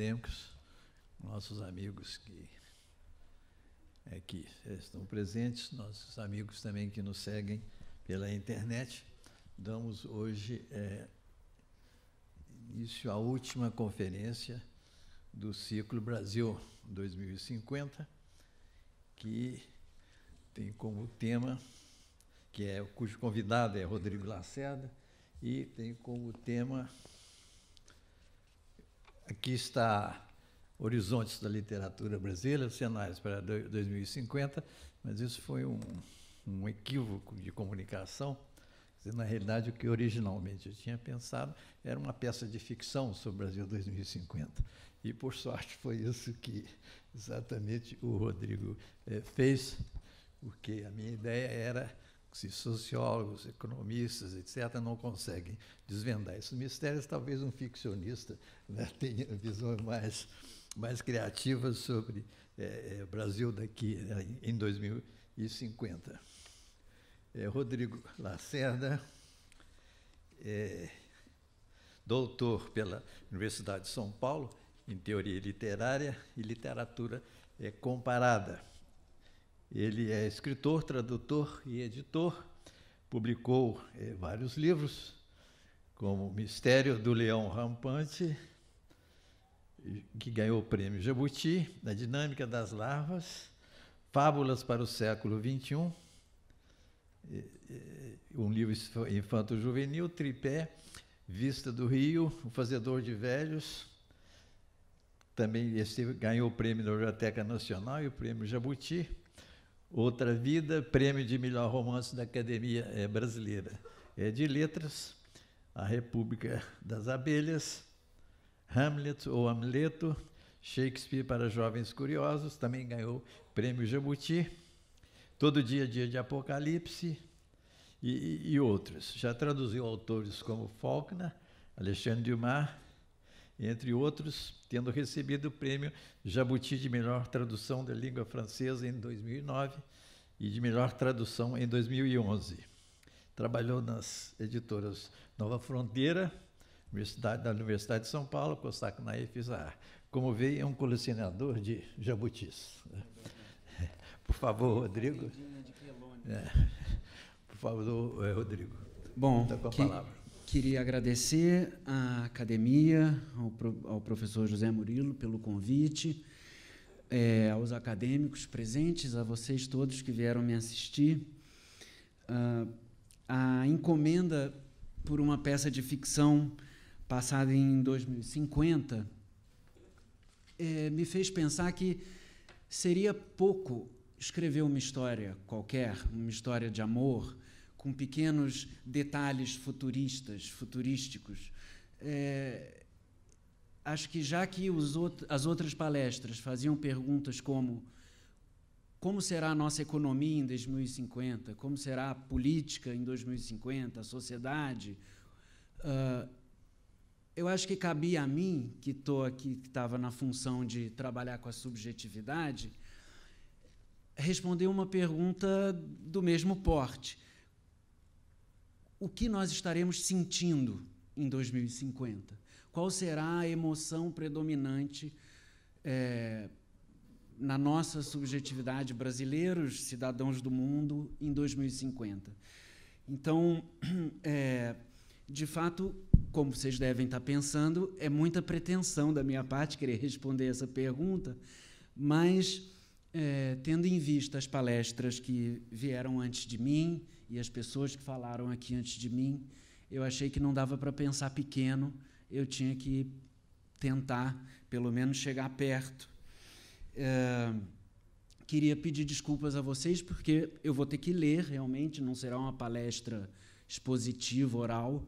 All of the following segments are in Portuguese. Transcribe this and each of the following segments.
acadêmicos, nossos amigos que aqui é, estão presentes, nossos amigos também que nos seguem pela internet. Damos hoje é, início à última conferência do Ciclo Brasil 2050, que tem como tema, que é, cujo convidado é Rodrigo Lacerda, e tem como tema Aqui está Horizontes da Literatura Brasileira, cenários para 2050, mas isso foi um, um equívoco de comunicação. na realidade, o que originalmente eu tinha pensado era uma peça de ficção sobre o Brasil 2050. E, por sorte, foi isso que exatamente o Rodrigo eh, fez, porque a minha ideia era se sociólogos, economistas, etc., não conseguem desvendar esses mistérios, é talvez um ficcionista né, tenha visões mais, mais criativas sobre é, o Brasil daqui né, em 2050. É, eh, Rodrigo Lacerda, é, doutor pela Universidade de São Paulo em teoria literária e literatura comparada ele é escritor, tradutor e editor, publicou eh, vários livros, como Mistério do Leão Rampante, que ganhou o prêmio Jabuti, A Dinâmica das Larvas, Fábulas para o Século XXI, um livro infanto-juvenil, Tripé, Vista do Rio, O Fazedor de Velhos. Também esse ganhou o prêmio da Biblioteca Nacional e o prêmio Jabuti. Outra Vida, prêmio de melhor romance da Academia é, Brasileira é de Letras, A República das Abelhas, Hamlet ou Hamleto, Shakespeare para Jovens Curiosos, também ganhou prêmio Jabuti, Todo Dia Dia de Apocalipse e, e outros. Já traduziu autores como Faulkner, Alexandre Dumas, entre outros, tendo recebido o prêmio Jabuti de melhor tradução da língua francesa em 2009 e de melhor tradução em 2011. Trabalhou nas editoras Nova Fronteira, Universidade, da Universidade de São Paulo, Cosac na FSA. Como veio, é um colecionador de jabutis. Por favor, Rodrigo. Né, é é. Por favor, é, Rodrigo. Bom, tá com a palavra. Queria agradecer à academia, ao, ao professor José Murilo pelo convite, é, aos acadêmicos presentes, a vocês todos que vieram me assistir. Ah, a encomenda por uma peça de ficção passada em 2050 é, eh, me fez pensar que seria pouco escrever uma história qualquer, uma história de amor, com pequenos detalhes futuristas, futurísticos. É, acho que já que out as outras palestras faziam perguntas como como será a nossa economia em 2050, como será a política em 2050, a sociedade, uh, eu acho que cabia a mim, que estou aqui, que estava na função de trabalhar com a subjetividade, responder uma pergunta do mesmo porte o que nós estaremos sentindo em 2050? Qual será a emoção predominante é, na nossa subjetividade, brasileiros, cidadãos do mundo, em 2050? Então, é, de fato, como vocês devem estar pensando, é muita pretensão da minha parte querer responder essa pergunta, mas é, tendo em vista as palestras que vieram antes de mim, e as pessoas que falaram aqui antes de mim, eu achei que não dava para pensar pequeno, eu tinha que tentar, pelo menos, chegar perto. É, queria pedir desculpas a vocês, porque eu vou ter que ler realmente, não será uma palestra expositiva, oral.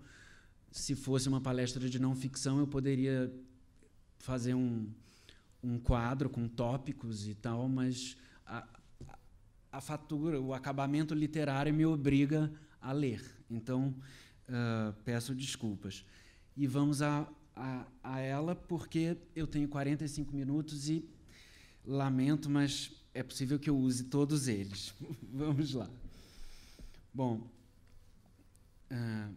Se fosse uma palestra de não ficção, eu poderia fazer um, um quadro com tópicos e tal, mas a fatura, o acabamento literário me obriga a ler. Então, uh, peço desculpas. E vamos a, a, a, ela, porque eu tenho 45 minutos e lamento, mas é possível que eu use todos eles. vamos lá. Bom. Uh,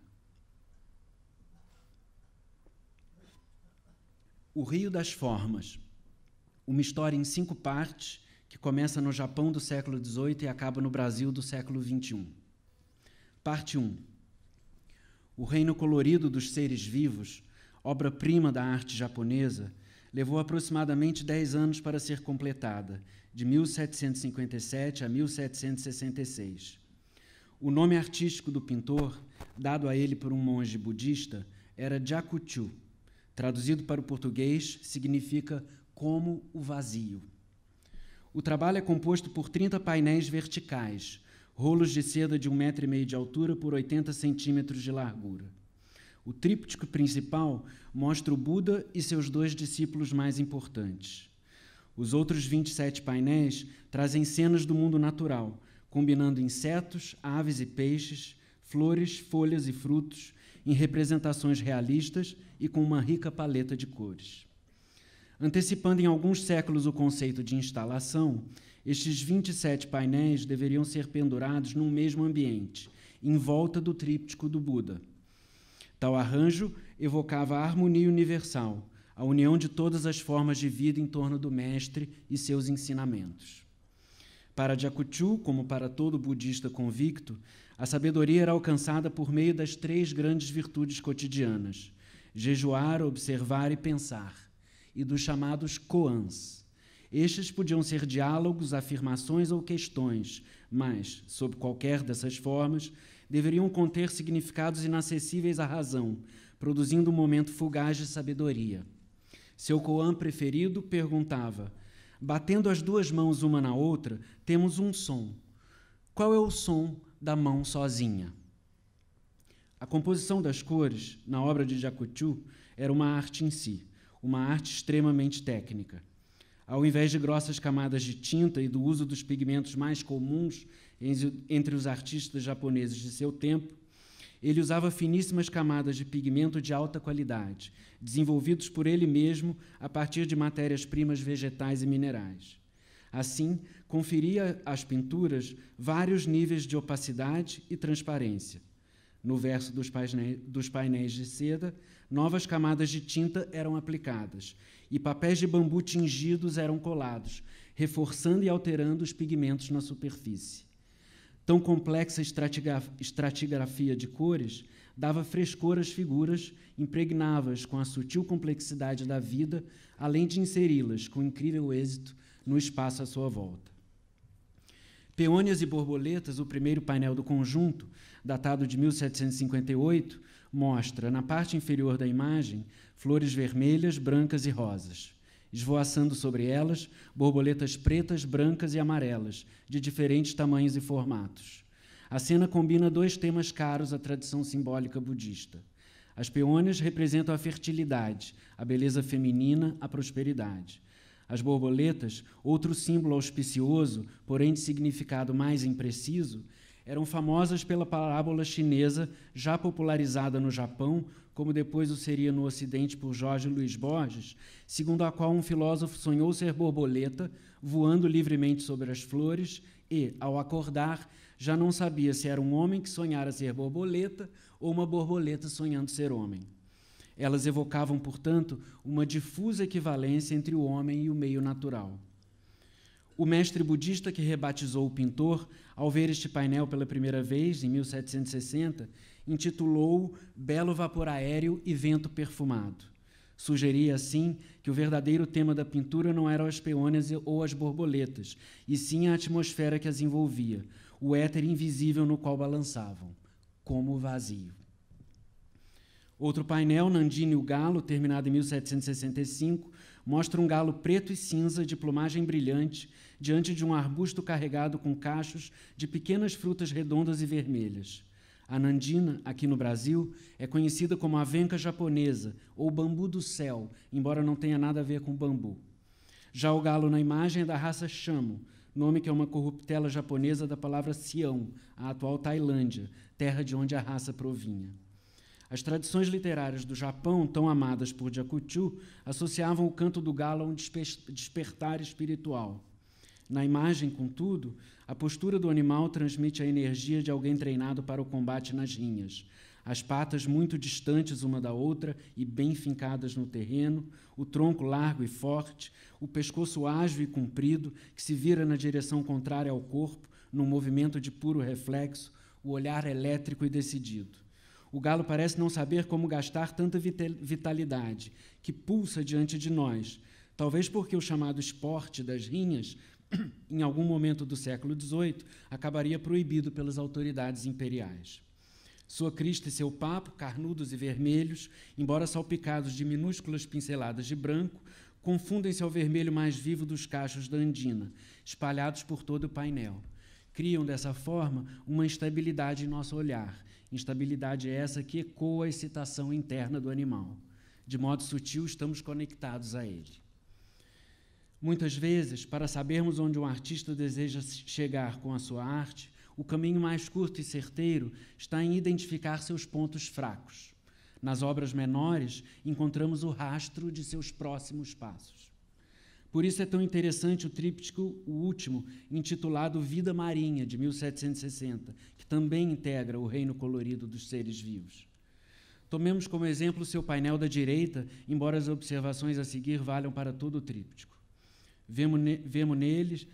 o Rio das Formas. Uma história em cinco partes que começa no Japão do século XVIII e acaba no Brasil do século XXI. Parte 1. O reino colorido dos seres vivos, obra-prima da arte japonesa, levou aproximadamente 10 anos para ser completada, de 1757 a 1766. O nome artístico do pintor, dado a ele por um monge budista, era Jakuchu. Traduzido para o português, significa como o vazio. O trabalho é composto por 30 painéis verticais, rolos de seda de 1,5m de altura por 80 centímetros de largura. O tríptico principal mostra o Buda e seus dois discípulos mais importantes. Os outros 27 painéis trazem cenas do mundo natural, combinando insetos, aves e peixes, flores, folhas e frutos, em representações realistas e com uma rica paleta de cores. Antecipando em alguns séculos o conceito de instalação, estes 27 painéis deveriam ser pendurados num mesmo ambiente, em volta do tríptico do Buda. Tal arranjo evocava a harmonia universal, a união de todas as formas de vida em torno do mestre e seus ensinamentos. Para Jakuchu, como para todo budista convicto, a sabedoria era alcançada por meio das três grandes virtudes cotidianas: jejuar, observar e pensar e dos chamados koans. Estes podiam ser diálogos, afirmações ou questões, mas, sob qualquer dessas formas, deveriam conter significados inacessíveis à razão, produzindo um momento fugaz de sabedoria. Seu koan preferido perguntava: Batendo as duas mãos uma na outra, temos um som. Qual é o som da mão sozinha? A composição das cores, na obra de Jacutiu era uma arte em si uma arte extremamente técnica. Ao invés de grossas camadas de tinta e do uso dos pigmentos mais comuns entre os artistas japoneses de seu tempo, ele usava finíssimas camadas de pigmento de alta qualidade, desenvolvidos por ele mesmo a partir de matérias-primas vegetais e minerais. Assim, conferia às pinturas vários níveis de opacidade e transparência. No verso dos painéis, dos painéis de seda, novas camadas de tinta eram aplicadas e papéis de bambu tingidos eram colados, reforçando e alterando os pigmentos na superfície. Tão complexa estratigrafia de cores dava frescor às figuras, impregnava-as com a sutil complexidade da vida, além de inseri-las com incrível êxito no espaço à sua volta. Peônias e Borboletas, o primeiro painel do conjunto, datado de 1758, mostra, na parte inferior da imagem, flores vermelhas, brancas e rosas. Esvoaçando sobre elas, borboletas pretas, brancas e amarelas, de diferentes tamanhos e formatos. A cena combina dois temas caros à tradição simbólica budista. As peônias representam a fertilidade, a beleza feminina, a prosperidade as borboletas, outro símbolo auspicioso, porém de significado mais impreciso, eram famosas pela parábola chinesa, já popularizada no Japão, como depois o seria no Ocidente por Jorge Luiz Borges, segundo a qual um filósofo sonhou ser borboleta, voando livremente sobre as flores, e, ao acordar, já não sabia se era um homem que sonhara ser borboleta ou uma borboleta sonhando ser homem. Elas evocavam, portanto, uma difusa equivalência entre o homem e o meio natural. O mestre budista que rebatizou o pintor, ao ver este painel pela primeira vez, em 1760, intitulou-o Belo Vapor Aéreo e Vento Perfumado. Sugeria, assim, que o verdadeiro tema da pintura não eram as peônias ou as borboletas, e sim a atmosfera que as envolvia, o éter invisível no qual balançavam, como o vazio. Outro painel, Nandine e o Galo, terminado em 1765, mostra um galo preto e cinza de plumagem brilhante diante de um arbusto carregado com cachos de pequenas frutas redondas e vermelhas. A nandina, aqui no Brasil, é conhecida como avenca japonesa ou bambu do céu, embora não tenha nada a ver com bambu. Já o galo na imagem é da raça chamo, nome que é uma corruptela japonesa da palavra Sião, a atual Tailândia, terra de onde a raça provinha. As tradições literárias do Japão, tão amadas por Jakuchu, associavam o canto do galo a um despertar espiritual. Na imagem, contudo, a postura do animal transmite a energia de alguém treinado para o combate nas linhas. As patas muito distantes uma da outra e bem fincadas no terreno, o tronco largo e forte, o pescoço ágil e comprido, que se vira na direção contrária ao corpo, num movimento de puro reflexo, o olhar elétrico e decidido. O galo parece não saber como gastar tanta vitalidade que pulsa diante de nós, talvez porque o chamado esporte das rinhas, em algum momento do século XVIII, acabaria proibido pelas autoridades imperiais. Sua crista e seu papo, carnudos e vermelhos, embora salpicados de minúsculas pinceladas de branco, confundem-se ao vermelho mais vivo dos cachos da andina, espalhados por todo o painel. Criam dessa forma uma instabilidade em nosso olhar, Instabilidade é essa que ecoa a excitação interna do animal. De modo sutil, estamos conectados a ele. Muitas vezes, para sabermos onde um artista deseja chegar com a sua arte, o caminho mais curto e certeiro está em identificar seus pontos fracos. Nas obras menores, encontramos o rastro de seus próximos passos. Por isso é tão interessante o tríptico, o último, intitulado Vida Marinha, de 1760, que também integra o reino colorido dos seres vivos. Tomemos como exemplo o seu painel da direita, embora as observações a seguir valham para todo o tríptico. Vemos, ne vemos, neles,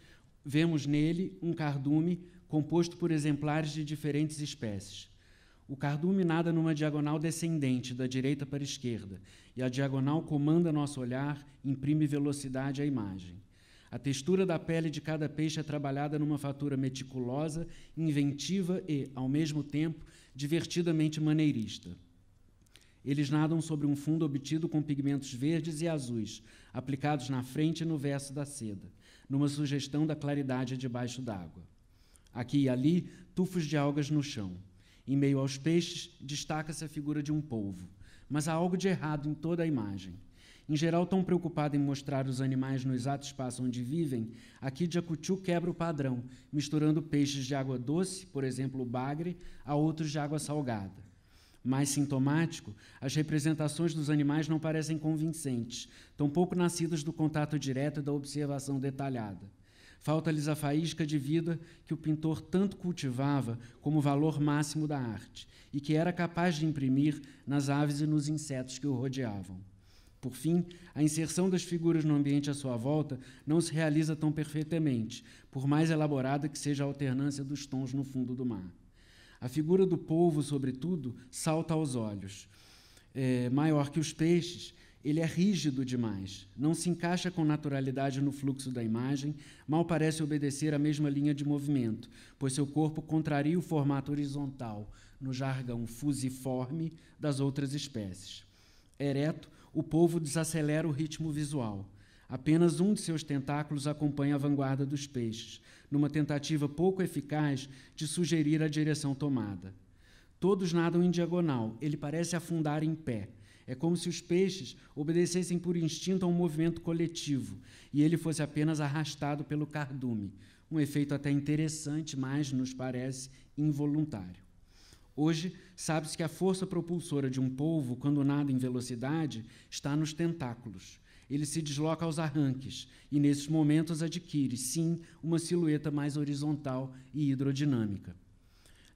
vemos nele um cardume composto por exemplares de diferentes espécies. O cardume nada numa diagonal descendente, da direita para a esquerda, e a diagonal comanda nosso olhar, imprime velocidade à imagem. A textura da pele de cada peixe é trabalhada numa fatura meticulosa, inventiva e, ao mesmo tempo, divertidamente maneirista. Eles nadam sobre um fundo obtido com pigmentos verdes e azuis, aplicados na frente e no verso da seda, numa sugestão da claridade debaixo d'água. Aqui e ali, tufos de algas no chão. Em meio aos peixes, destaca-se a figura de um polvo. Mas há algo de errado em toda a imagem. Em geral, tão preocupado em mostrar os animais no exato espaço onde vivem, aqui Jacutiu quebra o padrão, misturando peixes de água doce, por exemplo, o bagre, a outros de água salgada. Mais sintomático, as representações dos animais não parecem convincentes, tampouco nascidas do contato direto e da observação detalhada. Falta-lhes a faísca de vida que o pintor tanto cultivava como valor máximo da arte e que era capaz de imprimir nas aves e nos insetos que o rodeavam. Por fim, a inserção das figuras no ambiente à sua volta não se realiza tão perfeitamente, por mais elaborada que seja a alternância dos tons no fundo do mar. A figura do polvo, sobretudo, salta aos olhos. É, maior que os peixes, ele é rígido demais, não se encaixa com naturalidade no fluxo da imagem, mal parece obedecer à mesma linha de movimento, pois seu corpo contraria o formato horizontal, no jargão fusiforme, das outras espécies. Ereto, o povo desacelera o ritmo visual. Apenas um de seus tentáculos acompanha a vanguarda dos peixes, numa tentativa pouco eficaz de sugerir a direção tomada. Todos nadam em diagonal, ele parece afundar em pé é como se os peixes obedecessem por instinto a um movimento coletivo e ele fosse apenas arrastado pelo cardume. Um efeito até interessante, mas nos parece involuntário. Hoje, sabe-se que a força propulsora de um polvo, quando nada em velocidade, está nos tentáculos. Ele se desloca aos arranques e, nesses momentos, adquire, sim, uma silhueta mais horizontal e hidrodinâmica.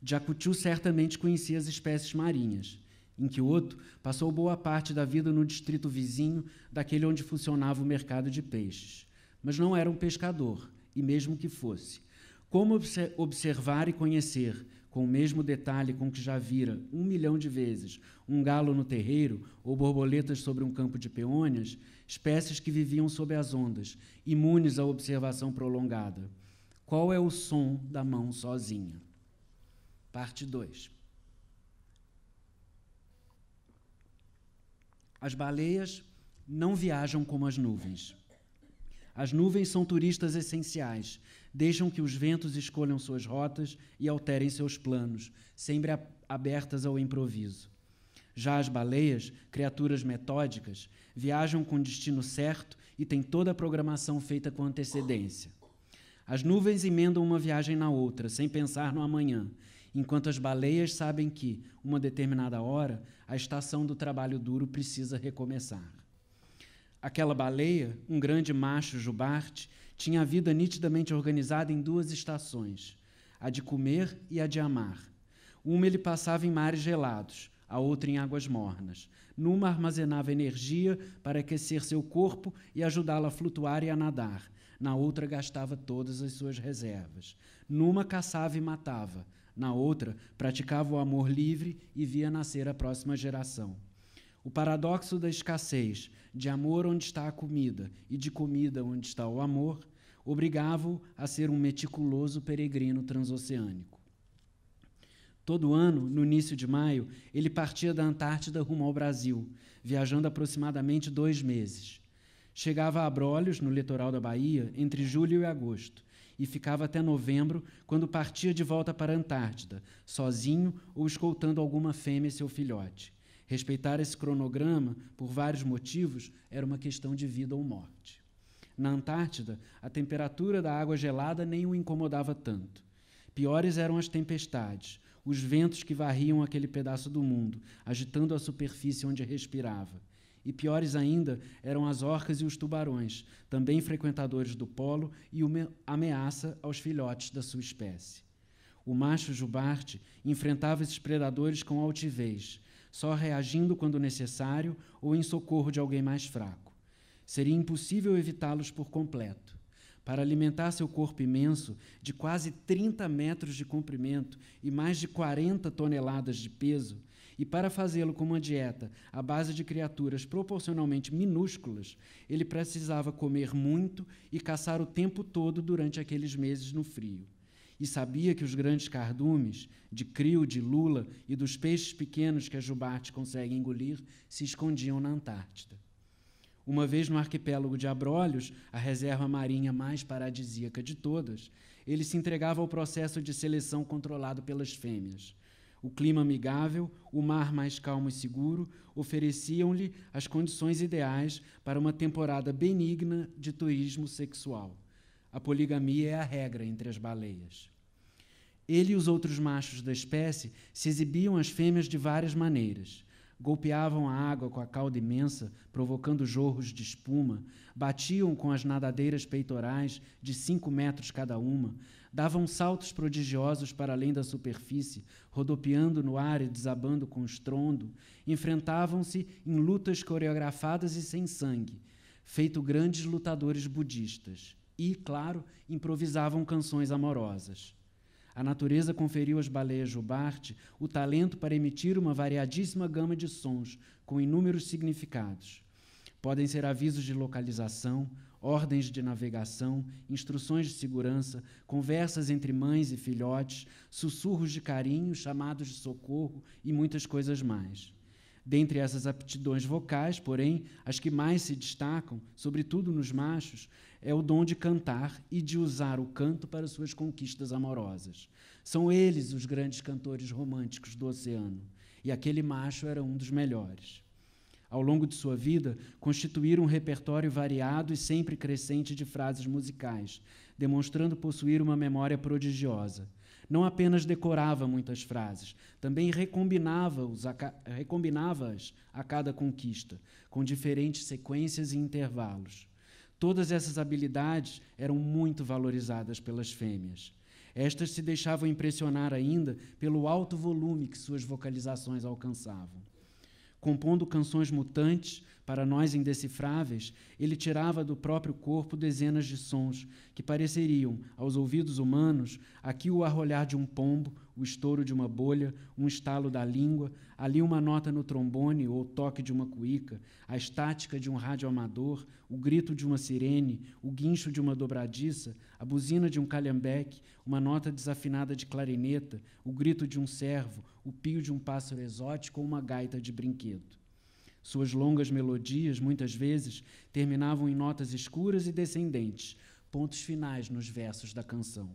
Jacutiu certamente conhecia as espécies marinhas. Em Quioto, passou boa parte da vida no distrito vizinho daquele onde funcionava o mercado de peixes. Mas não era um pescador, e mesmo que fosse. Como observar e conhecer, com o mesmo detalhe com que já vira um milhão de vezes um galo no terreiro ou borboletas sobre um campo de peônias, espécies que viviam sob as ondas, imunes à observação prolongada? Qual é o som da mão sozinha? Parte 2. As baleias não viajam como as nuvens. As nuvens são turistas essenciais, deixam que os ventos escolham suas rotas e alterem seus planos, sempre abertas ao improviso. Já as baleias, criaturas metódicas, viajam com destino certo e têm toda a programação feita com antecedência. As nuvens emendam uma viagem na outra, sem pensar no amanhã, enquanto as baleias sabem que, uma determinada hora, a estação do trabalho duro precisa recomeçar. Aquela baleia, um grande macho jubarte, tinha a vida nitidamente organizada em duas estações, a de comer e a de amar. Uma ele passava em mares gelados, a outra em águas mornas. Numa armazenava energia para aquecer seu corpo e ajudá-la a flutuar e a nadar. Na outra gastava todas as suas reservas. Numa caçava e matava, na outra, praticava o amor livre e via nascer a próxima geração. O paradoxo da escassez, de amor onde está a comida e de comida onde está o amor, obrigava-o a ser um meticuloso peregrino transoceânico. Todo ano, no início de maio, ele partia da Antártida rumo ao Brasil, viajando aproximadamente dois meses. Chegava a Brolhos, no litoral da Bahia, entre julho e agosto e ficava até novembro, quando partia de volta para a Antártida, sozinho ou escoltando alguma fêmea e seu filhote. Respeitar esse cronograma, por vários motivos, era uma questão de vida ou morte. Na Antártida, a temperatura da água gelada nem o incomodava tanto. Piores eram as tempestades, os ventos que varriam aquele pedaço do mundo, agitando a superfície onde respirava. E piores ainda eram as orcas e os tubarões, também frequentadores do polo e uma ameaça aos filhotes da sua espécie. O macho jubarte enfrentava esses predadores com altivez, só reagindo quando necessário ou em socorro de alguém mais fraco. Seria impossível evitá-los por completo. Para alimentar seu corpo imenso, de quase 30 metros de comprimento e mais de 40 toneladas de peso, e para fazê-lo com uma dieta à base de criaturas proporcionalmente minúsculas, ele precisava comer muito e caçar o tempo todo durante aqueles meses no frio. E sabia que os grandes cardumes, de crio, de lula e dos peixes pequenos que a jubarte consegue engolir, se escondiam na Antártida. Uma vez no arquipélago de Abrolhos, a reserva marinha mais paradisíaca de todas, ele se entregava ao processo de seleção controlado pelas fêmeas. O clima amigável, o mar mais calmo e seguro ofereciam-lhe as condições ideais para uma temporada benigna de turismo sexual. A poligamia é a regra entre as baleias. Ele e os outros machos da espécie se exibiam às fêmeas de várias maneiras. Golpeavam a água com a cauda imensa, provocando jorros de espuma. Batiam com as nadadeiras peitorais, de cinco metros cada uma. Davam saltos prodigiosos para além da superfície, rodopiando no ar e desabando com estrondo. Enfrentavam-se em lutas coreografadas e sem sangue, feito grandes lutadores budistas. E, claro, improvisavam canções amorosas. A natureza conferiu às baleias jubarte o talento para emitir uma variadíssima gama de sons, com inúmeros significados. Podem ser avisos de localização, ordens de navegação, instruções de segurança, conversas entre mães e filhotes, sussurros de carinho, chamados de socorro e muitas coisas mais. Dentre essas aptidões vocais, porém, as que mais se destacam, sobretudo nos machos, é o dom de cantar e de usar o canto para suas conquistas amorosas. São eles os grandes cantores românticos do oceano, e aquele macho era um dos melhores. Ao longo de sua vida, constituíram um repertório variado e sempre crescente de frases musicais, demonstrando possuir uma memória prodigiosa. Não apenas decorava muitas frases, também recombinava-as a, recombinava a cada conquista, com diferentes sequências e intervalos. Todas essas habilidades eram muito valorizadas pelas fêmeas. Estas se deixavam impressionar ainda pelo alto volume que suas vocalizações alcançavam. Compondo canções mutantes, para nós indecifráveis, ele tirava do próprio corpo dezenas de sons que pareceriam, aos ouvidos humanos, aqui o arrolhar de um pombo o estouro de uma bolha, um estalo da língua, ali uma nota no trombone ou o toque de uma cuíca, a estática de um rádio amador, o grito de uma sirene, o guincho de uma dobradiça, a buzina de um calhambeque, uma nota desafinada de clarineta, o grito de um servo, o pio de um pássaro exótico ou uma gaita de brinquedo. Suas longas melodias, muitas vezes, terminavam em notas escuras e descendentes, pontos finais nos versos da canção.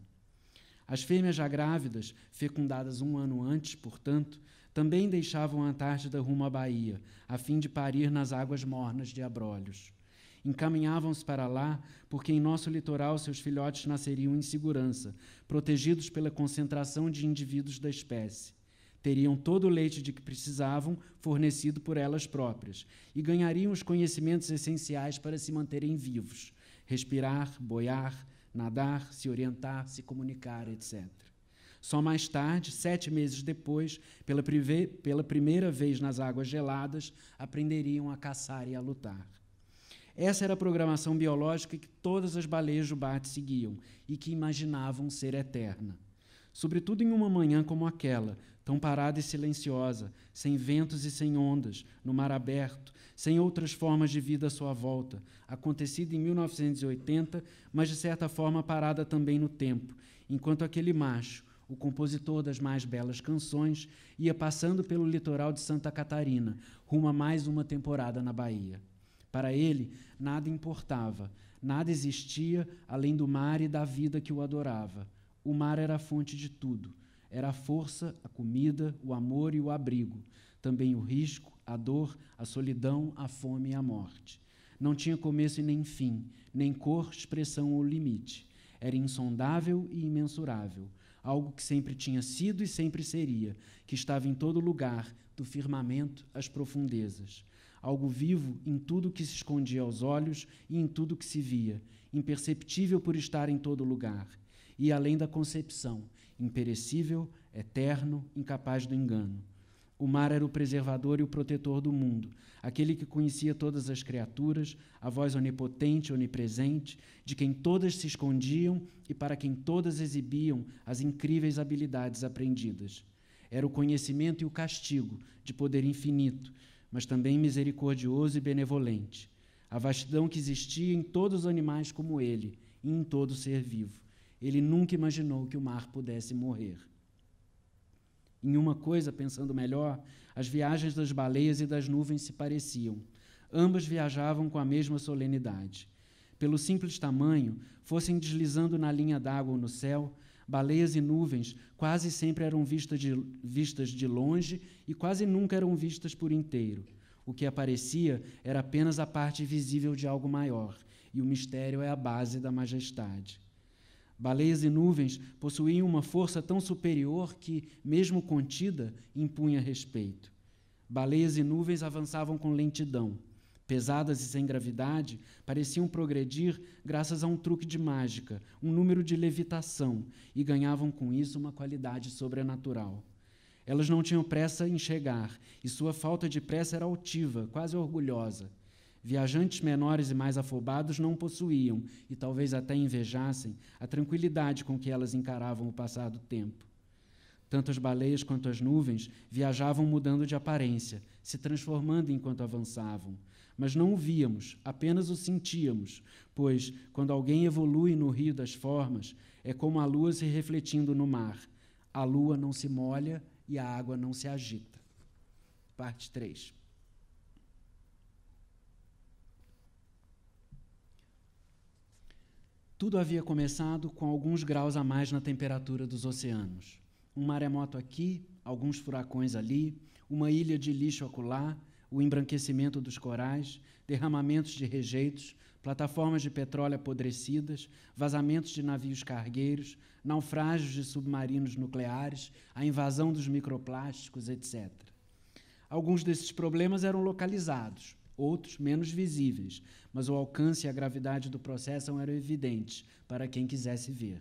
As fêmeas já grávidas, fecundadas um ano antes, portanto, também deixavam a Antártida rumo à Bahia, a fim de parir nas águas mornas de Abrolhos. Encaminhavam-se para lá, porque em nosso litoral seus filhotes nasceriam em segurança, protegidos pela concentração de indivíduos da espécie. Teriam todo o leite de que precisavam, fornecido por elas próprias, e ganhariam os conhecimentos essenciais para se manterem vivos: respirar, boiar, nadar, se orientar, se comunicar, etc. Só mais tarde, sete meses depois, pela, pela primeira vez nas águas geladas, aprenderiam a caçar e a lutar. Essa era a programação biológica que todas as baleias jubarte seguiam e que imaginavam ser eterna sobretudo em uma manhã como aquela, tão parada e silenciosa, sem ventos e sem ondas, no mar aberto, sem outras formas de vida à sua volta, acontecida em 1980, mas de certa forma parada também no tempo, enquanto aquele macho, o compositor das mais belas canções, ia passando pelo litoral de Santa Catarina, rumo a mais uma temporada na Bahia. Para ele, nada importava, nada existia além do mar e da vida que o adorava. O mar era a fonte de tudo. Era a força, a comida, o amor e o abrigo. Também o risco, a dor, a solidão, a fome e a morte. Não tinha começo e nem fim, nem cor, expressão ou limite. Era insondável e imensurável. Algo que sempre tinha sido e sempre seria, que estava em todo lugar, do firmamento às profundezas. Algo vivo em tudo que se escondia aos olhos e em tudo que se via, imperceptível por estar em todo lugar e além da concepção, imperecível, eterno, incapaz do engano. O mar era o preservador e o protetor do mundo, aquele que conhecia todas as criaturas, a voz onipotente, onipresente, de quem todas se escondiam e para quem todas exibiam as incríveis habilidades aprendidas. Era o conhecimento e o castigo, de poder infinito, mas também misericordioso e benevolente. A vastidão que existia em todos os animais como ele e em todo ser vivo ele nunca imaginou que o mar pudesse morrer. Em uma coisa, pensando melhor, as viagens das baleias e das nuvens se pareciam. Ambas viajavam com a mesma solenidade. Pelo simples tamanho, fossem deslizando na linha d'água ou no céu, baleias e nuvens quase sempre eram vistas de, vistas de longe e quase nunca eram vistas por inteiro. O que aparecia era apenas a parte visível de algo maior, e o mistério é a base da majestade. Baleias e nuvens possuíam uma força tão superior que, mesmo contida, impunha respeito. Baleias e nuvens avançavam com lentidão. Pesadas e sem gravidade, pareciam progredir graças a um truque de mágica, um número de levitação, e ganhavam com isso uma qualidade sobrenatural. Elas não tinham pressa em chegar, e sua falta de pressa era altiva, quase orgulhosa. Viajantes menores e mais afobados não possuíam, e talvez até invejassem, a tranquilidade com que elas encaravam o passar do tempo. Tanto as baleias quanto as nuvens viajavam mudando de aparência, se transformando enquanto avançavam. Mas não o víamos, apenas o sentíamos, pois, quando alguém evolui no rio das formas, é como a lua se refletindo no mar. A lua não se molha e a água não se agita. Parte 3. Tudo havia começado com alguns graus a mais na temperatura dos oceanos. Um maremoto aqui, alguns furacões ali, uma ilha de lixo acolá, o embranquecimento dos corais, derramamentos de rejeitos, plataformas de petróleo apodrecidas, vazamentos de navios cargueiros, naufrágios de submarinos nucleares, a invasão dos microplásticos, etc. Alguns desses problemas eram localizados, outros menos visíveis, mas o alcance e a gravidade do processo eram evidentes para quem quisesse ver.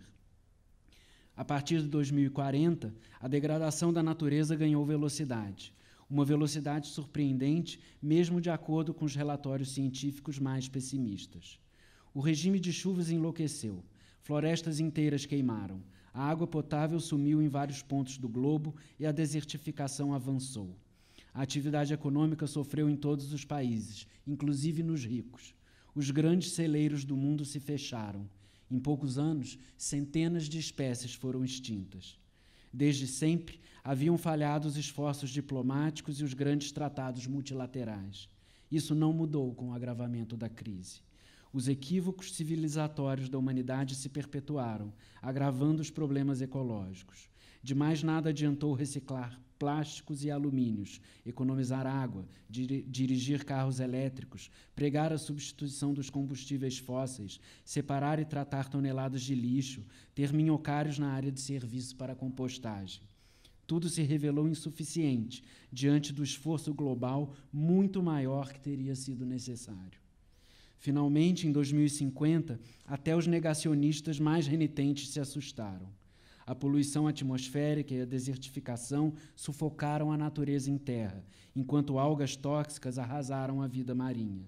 A partir de 2040, a degradação da natureza ganhou velocidade. Uma velocidade surpreendente, mesmo de acordo com os relatórios científicos mais pessimistas. O regime de chuvas enlouqueceu, florestas inteiras queimaram, a água potável sumiu em vários pontos do globo e a desertificação avançou. A atividade econômica sofreu em todos os países, inclusive nos ricos. Os grandes celeiros do mundo se fecharam. Em poucos anos, centenas de espécies foram extintas. Desde sempre, haviam falhado os esforços diplomáticos e os grandes tratados multilaterais. Isso não mudou com o agravamento da crise. Os equívocos civilizatórios da humanidade se perpetuaram, agravando os problemas ecológicos. De mais nada adiantou reciclar plásticos e alumínios, economizar água, dir dirigir carros elétricos, pregar a substituição dos combustíveis fósseis, separar e tratar toneladas de lixo, ter minhocários na área de serviço para compostagem. Tudo se revelou insuficiente diante do esforço global muito maior que teria sido necessário. Finalmente, em 2050, até os negacionistas mais renitentes se assustaram a poluição atmosférica e a desertificação sufocaram a natureza em terra, enquanto algas tóxicas arrasaram a vida marinha.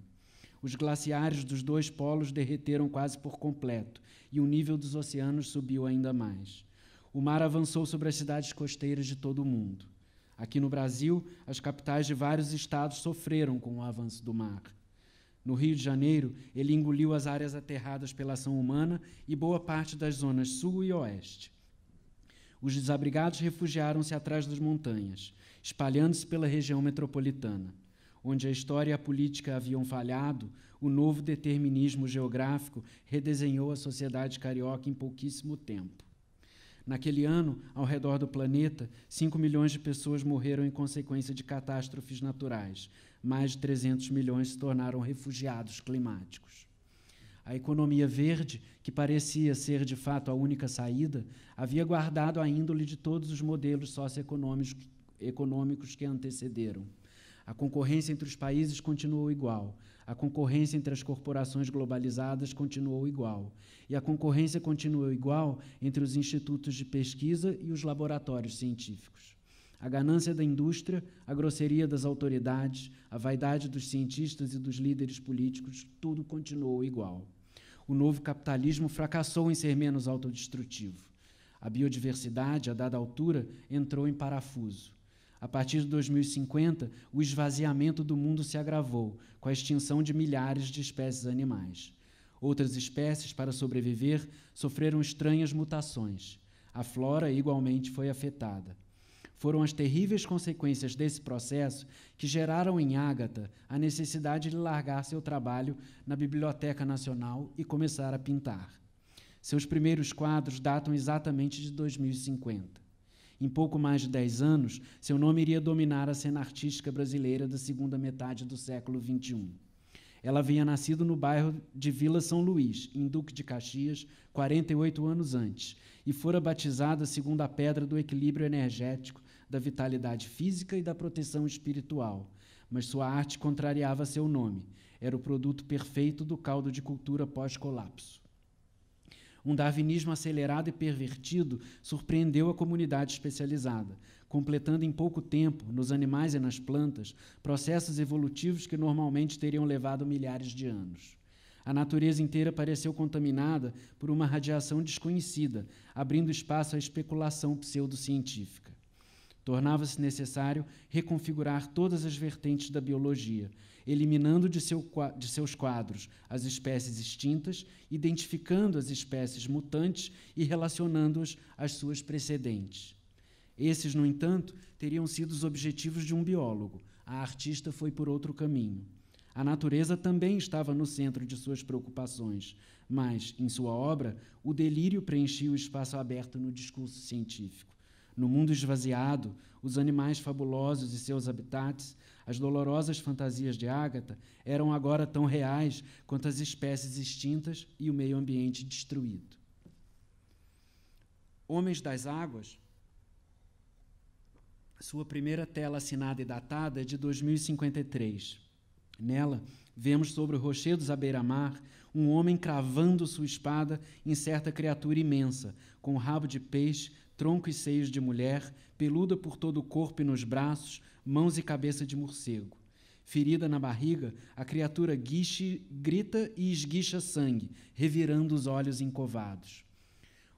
Os glaciares dos dois polos derreteram quase por completo e o nível dos oceanos subiu ainda mais. O mar avançou sobre as cidades costeiras de todo o mundo. Aqui no Brasil, as capitais de vários estados sofreram com o avanço do mar. No Rio de Janeiro, ele engoliu as áreas aterradas pela ação humana e boa parte das zonas sul e oeste. Os desabrigados refugiaram-se atrás das montanhas, espalhando-se pela região metropolitana. Onde a história e a política haviam falhado, o novo determinismo geográfico redesenhou a sociedade carioca em pouquíssimo tempo. Naquele ano, ao redor do planeta, 5 milhões de pessoas morreram em consequência de catástrofes naturais. Mais de 300 milhões se tornaram refugiados climáticos. A economia verde, que parecia ser de fato a única saída, havia guardado a índole de todos os modelos socioeconômicos econômicos que antecederam. A concorrência entre os países continuou igual, a concorrência entre as corporações globalizadas continuou igual, e a concorrência continuou igual entre os institutos de pesquisa e os laboratórios científicos a ganância da indústria, a grosseria das autoridades, a vaidade dos cientistas e dos líderes políticos, tudo continuou igual. O novo capitalismo fracassou em ser menos autodestrutivo. A biodiversidade, a dada altura, entrou em parafuso. A partir de 2050, o esvaziamento do mundo se agravou, com a extinção de milhares de espécies animais. Outras espécies, para sobreviver, sofreram estranhas mutações. A flora igualmente foi afetada. Foram as terríveis consequências desse processo que geraram em Ágata a necessidade de largar seu trabalho na Biblioteca Nacional e começar a pintar. Seus primeiros quadros datam exatamente de 2050. Em pouco mais de 10 anos, seu nome iria dominar a cena artística brasileira da segunda metade do século XXI. Ela havia nascido no bairro de Vila São Luís, em Duque de Caxias, 48 anos antes, e fora batizada segundo a pedra do equilíbrio energético da vitalidade física e da proteção espiritual. Mas sua arte contrariava seu nome. Era o produto perfeito do caldo de cultura pós-colapso. Um darwinismo acelerado e pervertido surpreendeu a comunidade especializada, completando em pouco tempo, nos animais e nas plantas, processos evolutivos que normalmente teriam levado milhares de anos. A natureza inteira pareceu contaminada por uma radiação desconhecida, abrindo espaço à especulação pseudocientífica. Tornava-se necessário reconfigurar todas as vertentes da biologia, eliminando de, seu, de, seus quadros as espécies extintas, identificando as espécies mutantes e relacionando-as às suas precedentes. Esses, no entanto, teriam sido os objetivos de um biólogo. A artista foi por outro caminho. A natureza também estava no centro de suas preocupações, mas, em sua obra, o delírio preenchia o espaço aberto no discurso científico. No mundo esvaziado, os animais fabulosos e seus habitats, as dolorosas fantasias de Ágata eram agora tão reais quanto as espécies extintas e o meio ambiente destruído. Homens das Águas, sua primeira tela assinada e datada é de 2053. Nela, vemos sobre rochedos à beira-mar um homem cravando sua espada em certa criatura imensa, com o rabo de peixe tronco e seios de mulher, peluda por todo o corpo e nos braços, mãos e cabeça de morcego. Ferida na barriga, a criatura guiche, grita e esguicha sangue, revirando os olhos encovados.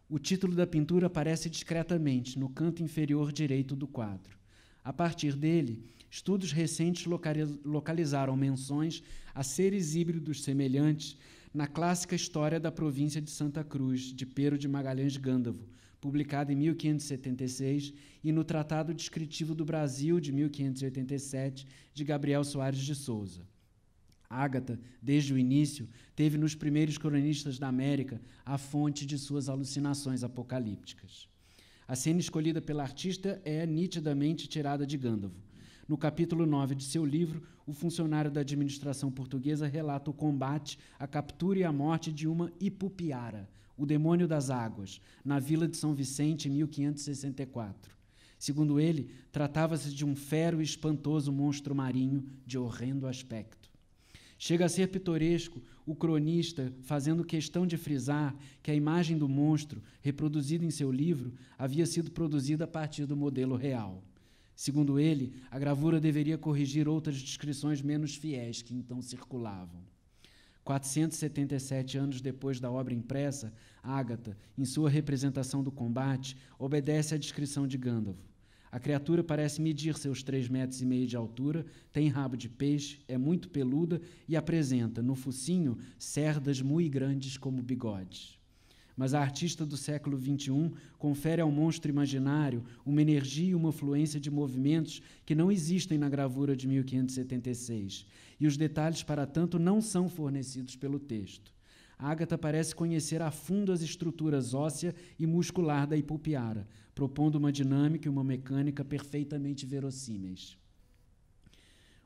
O título da pintura aparece discretamente no canto inferior direito do quadro. A partir dele, estudos recentes localizaram menções a seres híbridos semelhantes na clássica história da província de Santa Cruz, de Pero de Magalhães Gândavo, publicado em 1576, e no Tratado Descritivo do Brasil, de 1587, de Gabriel Soares de Souza. Ágata, desde o início, teve nos primeiros cronistas da América a fonte de suas alucinações apocalípticas. A cena escolhida pela artista é nitidamente tirada de Gândavo. No capítulo 9 de seu livro, o funcionário da administração portuguesa relata o combate, a captura e a morte de uma ipupiara, o demônio das águas, na vila de São Vicente, em 1564. Segundo ele, tratava-se de um fero e espantoso monstro marinho de horrendo aspecto. Chega a ser pitoresco o cronista fazendo questão de frisar que a imagem do monstro, reproduzida em seu livro, havia sido produzida a partir do modelo real. Segundo ele, a gravura deveria corrigir outras descrições menos fiéis que então circulavam. 477 anos depois da obra impressa, Ágata, em sua representação do combate, obedece à descrição de Gandalf. A criatura parece medir seus três metros e meio de altura, tem rabo de peixe, é muito peluda e apresenta, no focinho, cerdas muito grandes como bigodes. Mas a artista do século XXI confere ao monstro imaginário uma energia e uma fluência de movimentos que não existem na gravura de 1576, e os detalhes, para tanto, não são fornecidos pelo texto. Agatha Ágata parece conhecer a fundo as estruturas óssea e muscular da hipopiara, propondo uma dinâmica e uma mecânica perfeitamente verossímeis.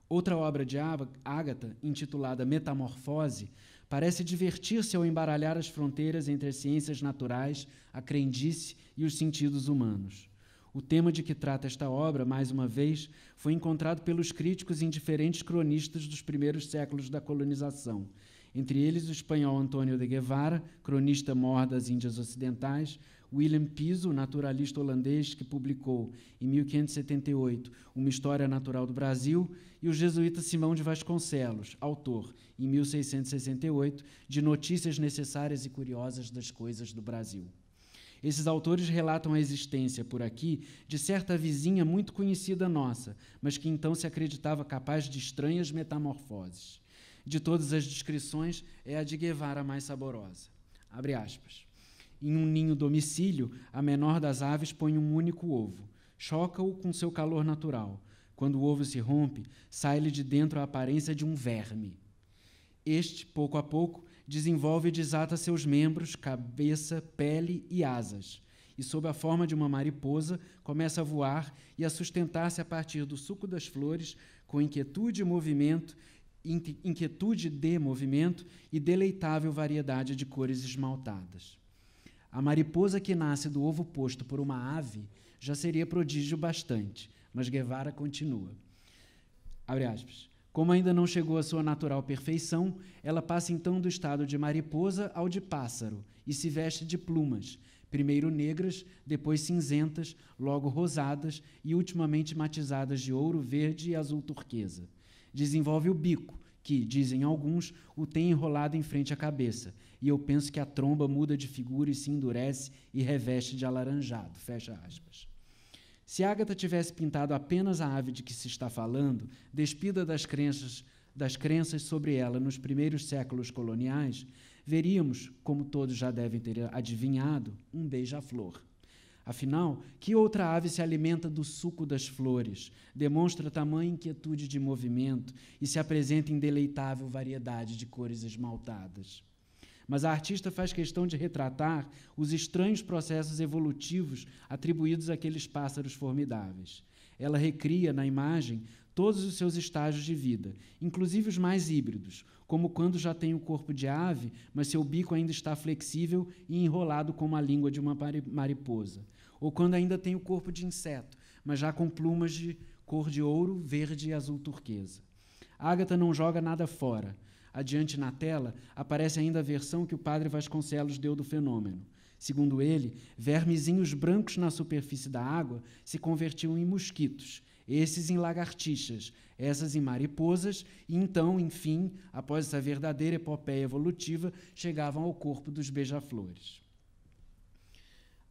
Outra obra de Ágata, intitulada Metamorfose, Parece divertir-se ao embaralhar as fronteiras entre as ciências naturais, a crendice e os sentidos humanos. O tema de que trata esta obra, mais uma vez, foi encontrado pelos críticos em diferentes cronistas dos primeiros séculos da colonização, entre eles o espanhol Antônio de Guevara, cronista mor das Índias Ocidentais, William Piso, naturalista holandês que publicou em 1578 Uma História Natural do Brasil, e o jesuíta Simão de Vasconcelos, autor, em 1668, de Notícias Necessárias e Curiosas das Coisas do Brasil. Esses autores relatam a existência por aqui de certa vizinha muito conhecida nossa, mas que então se acreditava capaz de estranhas metamorfoses. De todas as descrições, é a de Guevara mais saborosa. Abre aspas. Em um ninho domicílio, a menor das aves põe um único ovo. Choca-o com seu calor natural. Quando o ovo se rompe, sai-lhe de dentro a aparência de um verme. Este, pouco a pouco, desenvolve e desata seus membros, cabeça, pele e asas. E, sob a forma de uma mariposa, começa a voar e a sustentar-se a partir do suco das flores, com inquietude e movimento, inquietude de movimento e deleitável variedade de cores esmaltadas. A mariposa que nasce do ovo posto por uma ave já seria prodígio bastante, mas Guevara continua. Abre aspas. Como ainda não chegou à sua natural perfeição, ela passa então do estado de mariposa ao de pássaro e se veste de plumas, primeiro negras, depois cinzentas, logo rosadas e ultimamente matizadas de ouro verde e azul turquesa. Desenvolve o bico, que, dizem alguns, o tem enrolado em frente à cabeça. E eu penso que a tromba muda de figura e se endurece e reveste de alaranjado. Fecha aspas. Se Agatha tivesse pintado apenas a ave de que se está falando, despida das crenças, das crenças sobre ela nos primeiros séculos coloniais, veríamos, como todos já devem ter adivinhado, um beija-flor. Afinal, que outra ave se alimenta do suco das flores, demonstra tamanha inquietude de movimento e se apresenta em deleitável variedade de cores esmaltadas? Mas a artista faz questão de retratar os estranhos processos evolutivos atribuídos àqueles pássaros formidáveis. Ela recria na imagem todos os seus estágios de vida, inclusive os mais híbridos, como quando já tem o corpo de ave, mas seu bico ainda está flexível e enrolado como a língua de uma mariposa ou quando ainda tem o corpo de inseto, mas já com plumas de cor de ouro, verde e azul turquesa. Ágata não joga nada fora. Adiante na tela aparece ainda a versão que o padre Vasconcelos deu do fenômeno. Segundo ele, vermezinhos brancos na superfície da água se convertiam em mosquitos, esses em lagartixas, essas em mariposas, e então, enfim, após essa verdadeira epopeia evolutiva, chegavam ao corpo dos beija-flores.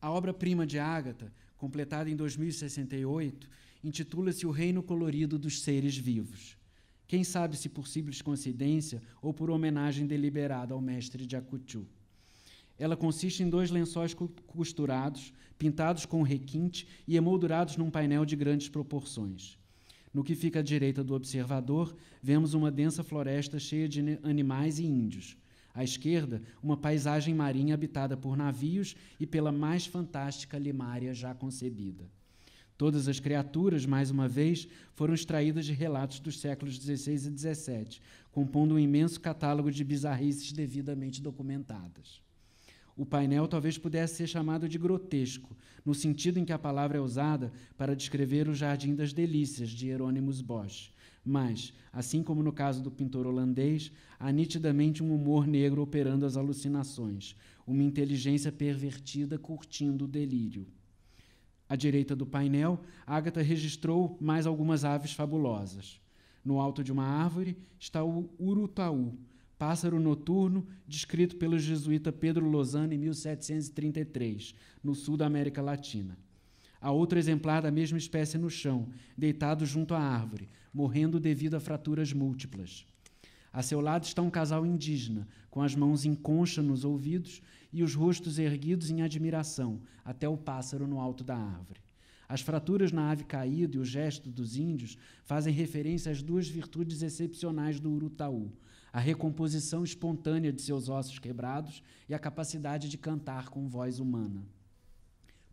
A obra-prima de Ágata, completada em 2068, intitula-se O Reino Colorido dos Seres Vivos. Quem sabe se por simples coincidência ou por homenagem deliberada ao mestre de Akuchu. Ela consiste em dois lençóis costurados, pintados com requinte e emoldurados num painel de grandes proporções. No que fica à direita do observador, vemos uma densa floresta cheia de animais e índios. À esquerda, uma paisagem marinha habitada por navios e pela mais fantástica limária já concebida. Todas as criaturas, mais uma vez, foram extraídas de relatos dos séculos XVI e XVII, compondo um imenso catálogo de bizarrices devidamente documentadas. O painel talvez pudesse ser chamado de grotesco, no sentido em que a palavra é usada para descrever o Jardim das Delícias, de Hieronymus Bosch, mas, assim como no caso do pintor holandês, há nitidamente um humor negro operando as alucinações, uma inteligência pervertida curtindo o delírio. À direita do painel, Agatha registrou mais algumas aves fabulosas. No alto de uma árvore está o urutaú, pássaro noturno descrito pelo jesuíta Pedro Lozano em 1733, no sul da América Latina. Há outro exemplar da mesma espécie no chão, deitado junto à árvore, morrendo devido a fraturas múltiplas. A seu lado está um casal indígena, com as mãos em concha nos ouvidos e os rostos erguidos em admiração, até o pássaro no alto da árvore. As fraturas na ave caída e o gesto dos índios fazem referência às duas virtudes excepcionais do Urutaú: a recomposição espontânea de seus ossos quebrados e a capacidade de cantar com voz humana.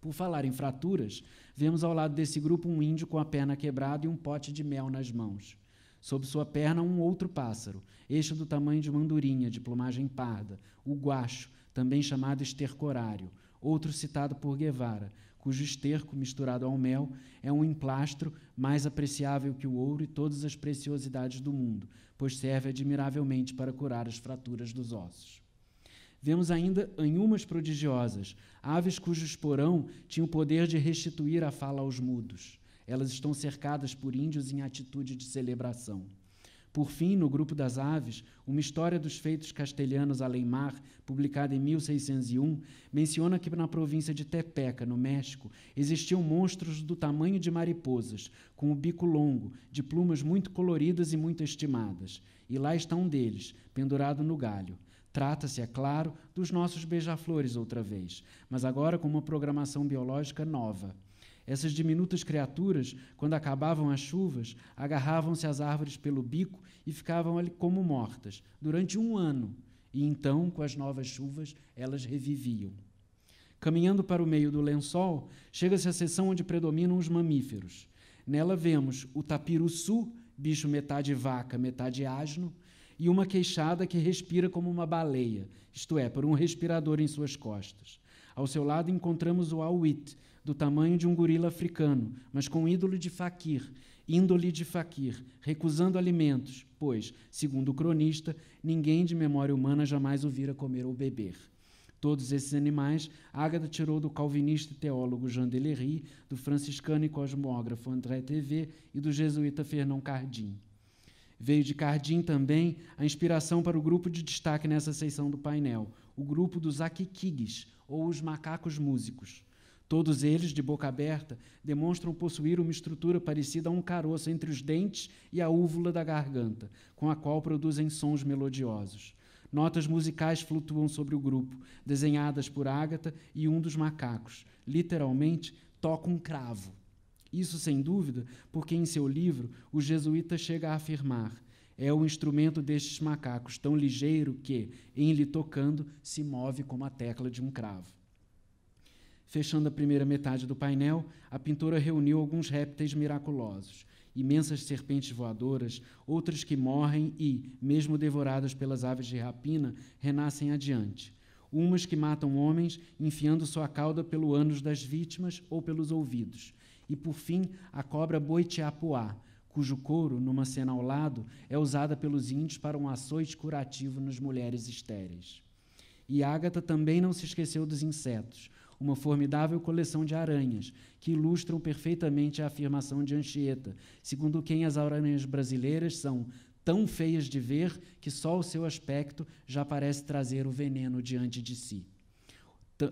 Por falar em fraturas, vemos ao lado desse grupo um índio com a perna quebrada e um pote de mel nas mãos. Sob sua perna, um outro pássaro, este do tamanho de uma andorinha, de plumagem parda, o guacho, também chamado estercorário, outro citado por Guevara, cujo esterco, misturado ao mel, é um emplastro mais apreciável que o ouro e todas as preciosidades do mundo, pois serve admiravelmente para curar as fraturas dos ossos. Vemos ainda anhumas prodigiosas, aves cujo esporão tinha o poder de restituir a fala aos mudos. Elas estão cercadas por índios em atitude de celebração. Por fim, no grupo das aves, uma história dos feitos castelhanos além mar, publicada em 1601, menciona que na província de Tepeca, no México, existiam monstros do tamanho de mariposas, com o bico longo, de plumas muito coloridas e muito estimadas. E lá está um deles, pendurado no galho. Trata-se, é claro, dos nossos beija-flores outra vez, mas agora com uma programação biológica nova. Essas diminutas criaturas, quando acabavam as chuvas, agarravam-se às árvores pelo bico e ficavam ali como mortas, durante um ano, e então, com as novas chuvas, elas reviviam. Caminhando para o meio do lençol, chega-se à seção onde predominam os mamíferos. Nela vemos o tapiruçu, bicho metade vaca, metade asno, e uma queixada que respira como uma baleia, isto é, por um respirador em suas costas. Ao seu lado encontramos o Awit, do tamanho de um gorila africano, mas com ídolo de Faquir, índole de Faquir, recusando alimentos, pois, segundo o cronista, ninguém de memória humana jamais o vira comer ou beber. Todos esses animais, Ágata tirou do calvinista e teólogo Jean Delery, do franciscano e cosmógrafo André Teve e do jesuíta Fernão Cardim. Veio de Cardim também a inspiração para o grupo de destaque nessa seção do painel, o grupo dos Akikigis, ou os macacos músicos. Todos eles, de boca aberta, demonstram possuir uma estrutura parecida a um caroço entre os dentes e a úvula da garganta, com a qual produzem sons melodiosos. Notas musicais flutuam sobre o grupo, desenhadas por Ágata e um dos macacos. Literalmente, toca um cravo. Isso sem dúvida, porque em seu livro o jesuíta chega a afirmar: é o instrumento destes macacos, tão ligeiro que, em lhe tocando, se move como a tecla de um cravo. Fechando a primeira metade do painel, a pintora reuniu alguns répteis miraculosos, imensas serpentes voadoras, outras que morrem e, mesmo devoradas pelas aves de rapina, renascem adiante. Umas que matam homens enfiando sua cauda pelo ânus das vítimas ou pelos ouvidos, e por fim, a cobra boitiapuá, cujo couro, numa cena ao lado, é usada pelos índios para um açoite curativo nas mulheres estéreis. E Ágata também não se esqueceu dos insetos, uma formidável coleção de aranhas, que ilustram perfeitamente a afirmação de Anchieta, segundo quem as aranhas brasileiras são tão feias de ver que só o seu aspecto já parece trazer o veneno diante de si.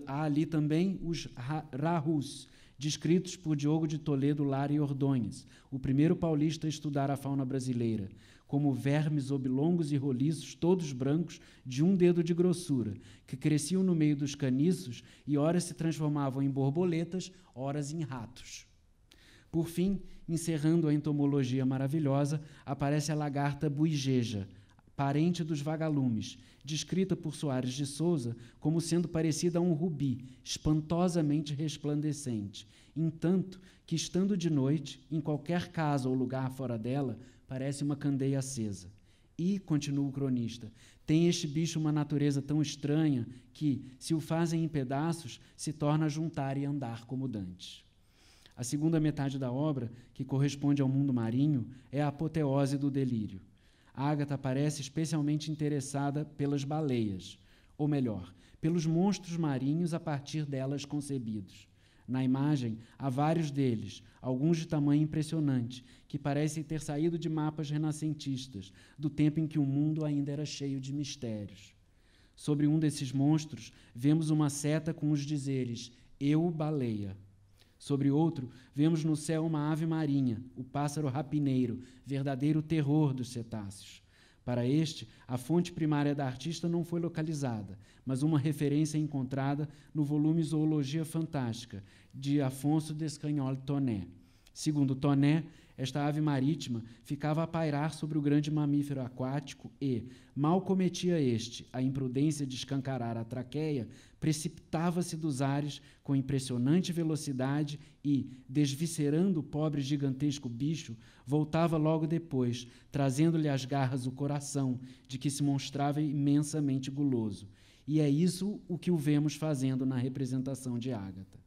Há ali também os rahus, descritos por Diogo de Toledo Lara e Ordões, o primeiro paulista a estudar a fauna brasileira, como vermes oblongos e roliços, todos brancos, de um dedo de grossura, que cresciam no meio dos caniços e ora se transformavam em borboletas, horas em ratos. Por fim, encerrando a entomologia maravilhosa, aparece a lagarta buigeja, parente dos vagalumes, descrita por Soares de Souza como sendo parecida a um rubi, espantosamente resplandecente, entanto que, estando de noite, em qualquer casa ou lugar fora dela, parece uma candeia acesa. E, continua o cronista, tem este bicho uma natureza tão estranha que, se o fazem em pedaços, se torna juntar e andar como dantes. A segunda metade da obra, que corresponde ao mundo marinho, é a apoteose do delírio Ágata parece especialmente interessada pelas baleias, ou melhor, pelos monstros marinhos a partir delas concebidos. Na imagem, há vários deles, alguns de tamanho impressionante, que parecem ter saído de mapas renascentistas, do tempo em que o mundo ainda era cheio de mistérios. Sobre um desses monstros, vemos uma seta com os dizeres: Eu, baleia. Sobre outro, vemos no céu uma ave marinha, o pássaro rapineiro, verdadeiro terror dos cetáceos. Para este, a fonte primária da artista não foi localizada, mas uma referência encontrada no volume Zoologia Fantástica, de Afonso Descagnol Toné. Segundo Toné, esta ave marítima ficava a pairar sobre o grande mamífero aquático e, mal cometia este a imprudência de escancarar a traqueia, precipitava-se dos ares com impressionante velocidade e, desviscerando o pobre gigantesco bicho, voltava logo depois, trazendo-lhe às garras o coração, de que se mostrava imensamente guloso. E é isso o que o vemos fazendo na representação de Ágata.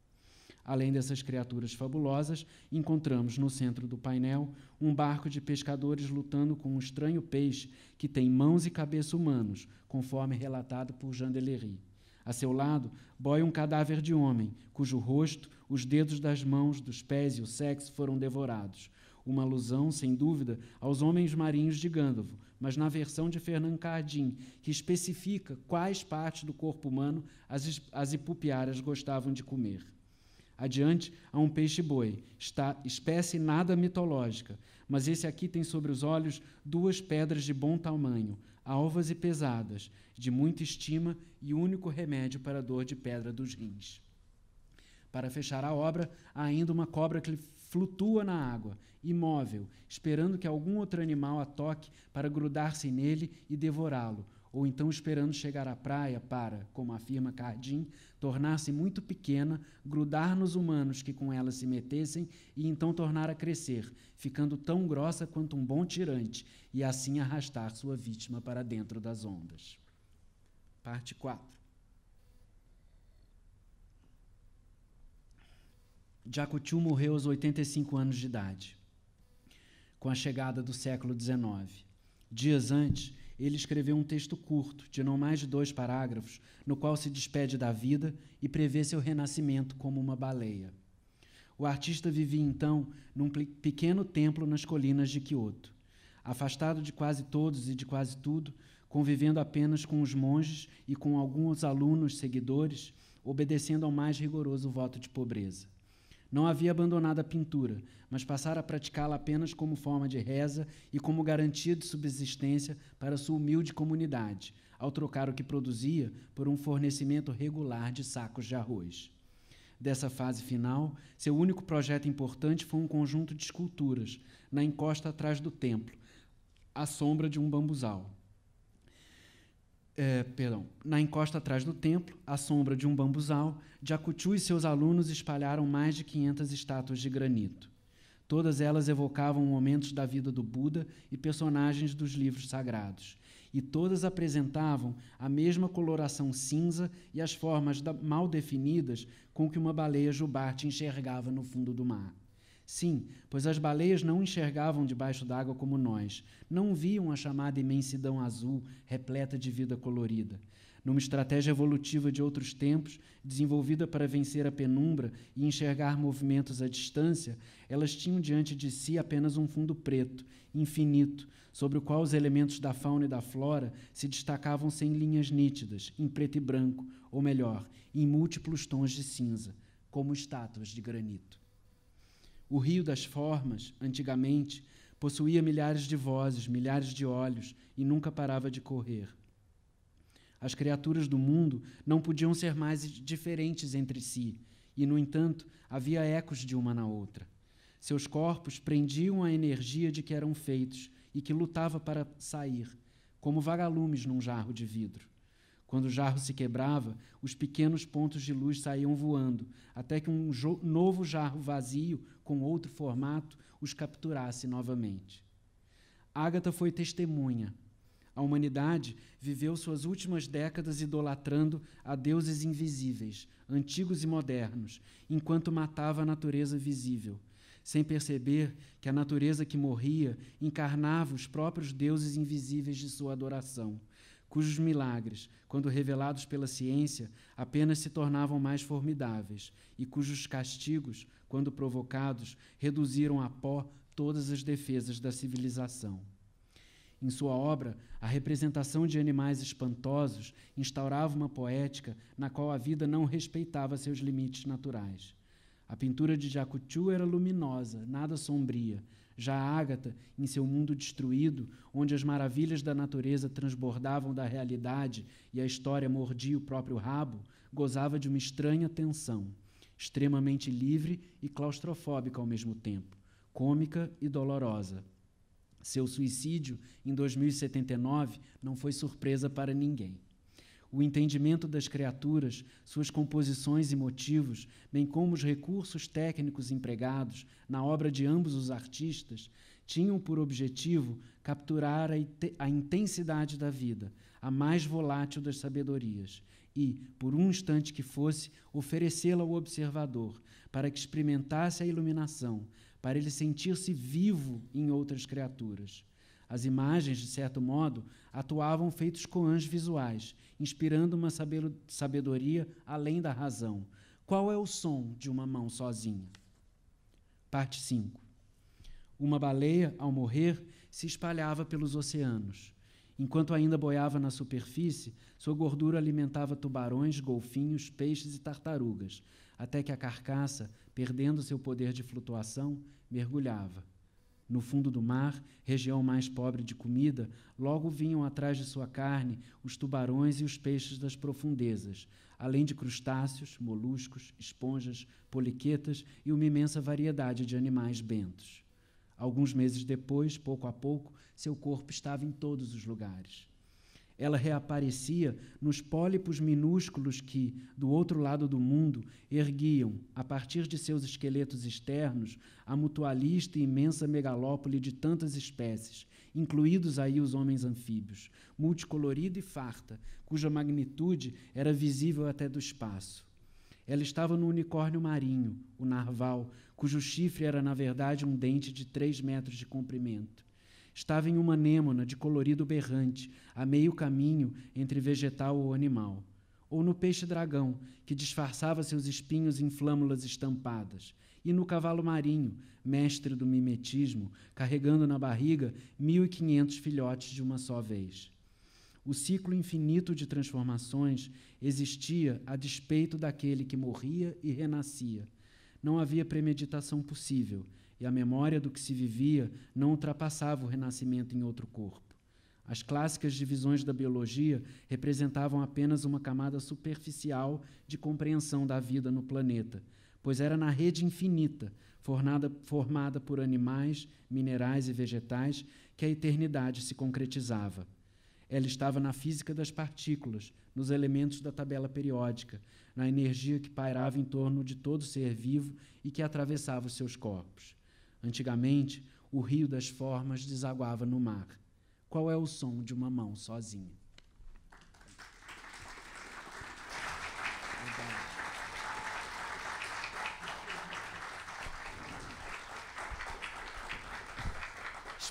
Além dessas criaturas fabulosas, encontramos no centro do painel um barco de pescadores lutando com um estranho peixe que tem mãos e cabeça humanos, conforme relatado por Jean Delery. A seu lado, boia um cadáver de homem, cujo rosto, os dedos das mãos, dos pés e o sexo foram devorados. Uma alusão, sem dúvida, aos homens marinhos de Gandalf, mas na versão de Fernand Cardin, que especifica quais partes do corpo humano as, as hipupiárias gostavam de comer. Adiante há um peixe-boi, espécie nada mitológica, mas esse aqui tem sobre os olhos duas pedras de bom tamanho, alvas e pesadas, de muita estima e único remédio para a dor de pedra dos rins. Para fechar a obra, há ainda uma cobra que flutua na água, imóvel, esperando que algum outro animal a toque para grudar-se nele e devorá-lo, ou então esperando chegar à praia para, como afirma Cardim, tornar-se muito pequena, grudar nos humanos que com ela se metessem e então tornar a crescer, ficando tão grossa quanto um bom tirante, e assim arrastar sua vítima para dentro das ondas. Parte 4. Jacutiu morreu aos 85 anos de idade, com a chegada do século XIX. Dias antes, ele escreveu um texto curto, de não mais de dois parágrafos, no qual se despede da vida e prevê seu renascimento como uma baleia. O artista vivia então num pequeno templo nas colinas de Kyoto. Afastado de quase todos e de quase tudo, convivendo apenas com os monges e com alguns alunos seguidores, obedecendo ao mais rigoroso voto de pobreza. Não havia abandonado a pintura, mas passara a praticá-la apenas como forma de reza e como garantia de subsistência para sua humilde comunidade, ao trocar o que produzia por um fornecimento regular de sacos de arroz. Dessa fase final, seu único projeto importante foi um conjunto de esculturas, na encosta atrás do templo, à sombra de um bambuzal é, perdão, na encosta atrás do templo, à sombra de um bambuzal, Jacuchu e seus alunos espalharam mais de 500 estátuas de granito. Todas elas evocavam momentos da vida do Buda e personagens dos livros sagrados, e todas apresentavam a mesma coloração cinza e as formas da, mal definidas com que uma baleia jubarte enxergava no fundo do mar. Sim, pois as baleias não enxergavam debaixo d'água como nós, não viam a chamada imensidão azul repleta de vida colorida. Numa estratégia evolutiva de outros tempos, desenvolvida para vencer a penumbra e enxergar movimentos à distância, elas tinham diante de si apenas um fundo preto, infinito, sobre o qual os elementos da fauna e da flora se destacavam sem linhas nítidas, em preto e branco, ou melhor, em múltiplos tons de cinza, como estátuas de granito. O rio das formas, antigamente, possuía milhares de vozes, milhares de olhos e nunca parava de correr. As criaturas do mundo não podiam ser mais diferentes entre si, e, no entanto, havia ecos de uma na outra. Seus corpos prendiam a energia de que eram feitos e que lutava para sair, como vagalumes num jarro de vidro. Quando o jarro se quebrava, os pequenos pontos de luz saíam voando, até que um novo jarro vazio com outro formato, os capturasse novamente. Ágata foi testemunha. A humanidade viveu suas últimas décadas idolatrando a deuses invisíveis, antigos e modernos, enquanto matava a natureza visível, sem perceber que a natureza que morria encarnava os próprios deuses invisíveis de sua adoração, cujos milagres, quando revelados pela ciência, apenas se tornavam mais formidáveis e cujos castigos quando provocados, reduziram a pó todas as defesas da civilização. Em sua obra, a representação de animais espantosos instaurava uma poética na qual a vida não respeitava seus limites naturais. A pintura de Jacutiu era luminosa, nada sombria. Já a Ágata, em seu mundo destruído, onde as maravilhas da natureza transbordavam da realidade e a história mordia o próprio rabo, gozava de uma estranha tensão extremamente livre e claustrofóbica ao mesmo tempo, cômica e dolorosa. Seu suicídio, em 2079, não foi surpresa para ninguém. O entendimento das criaturas, suas composições e motivos, bem como os recursos técnicos empregados na obra de ambos os artistas, tinham por objetivo capturar a, a intensidade da vida, a mais volátil das sabedorias, e, por um instante que fosse, oferecê-la ao observador, para que experimentasse a iluminação, para ele sentir-se vivo em outras criaturas. As imagens, de certo modo, atuavam feitos coãs visuais, inspirando uma sabedoria além da razão. Qual é o som de uma mão sozinha? Parte 5. Uma baleia, ao morrer, se espalhava pelos oceanos. Enquanto ainda boiava na superfície, sua gordura alimentava tubarões, golfinhos, peixes e tartarugas, até que a carcaça, perdendo seu poder de flutuação, mergulhava. No fundo do mar, região mais pobre de comida, logo vinham atrás de sua carne os tubarões e os peixes das profundezas, além de crustáceos, moluscos, esponjas, poliquetas e uma imensa variedade de animais bentos. Alguns meses depois, pouco a pouco, seu corpo estava em todos os lugares. Ela reaparecia nos pólipos minúsculos que, do outro lado do mundo, erguiam, a partir de seus esqueletos externos, a mutualista e imensa megalópole de tantas espécies, incluídos aí os homens anfíbios, multicolorida e farta, cuja magnitude era visível até do espaço. Ela estava no unicórnio marinho, o narval, cujo chifre era, na verdade, um dente de três metros de comprimento. Estava em uma anêmona de colorido berrante, a meio caminho entre vegetal ou animal. Ou no peixe-dragão, que disfarçava seus espinhos em flâmulas estampadas. E no cavalo marinho, mestre do mimetismo, carregando na barriga mil e quinhentos filhotes de uma só vez. O ciclo infinito de transformações existia a despeito daquele que morria e renascia. Não havia premeditação possível, e a memória do que se vivia não ultrapassava o renascimento em outro corpo. As clássicas divisões da biologia representavam apenas uma camada superficial de compreensão da vida no planeta, pois era na rede infinita, formada, formada por animais, minerais e vegetais, que a eternidade se concretizava. Ela estava na física das partículas, nos elementos da tabela periódica, na energia que pairava em torno de todo ser vivo e que atravessava os seus corpos. Antigamente, o rio das formas desaguava no mar. Qual é o som de uma mão sozinha?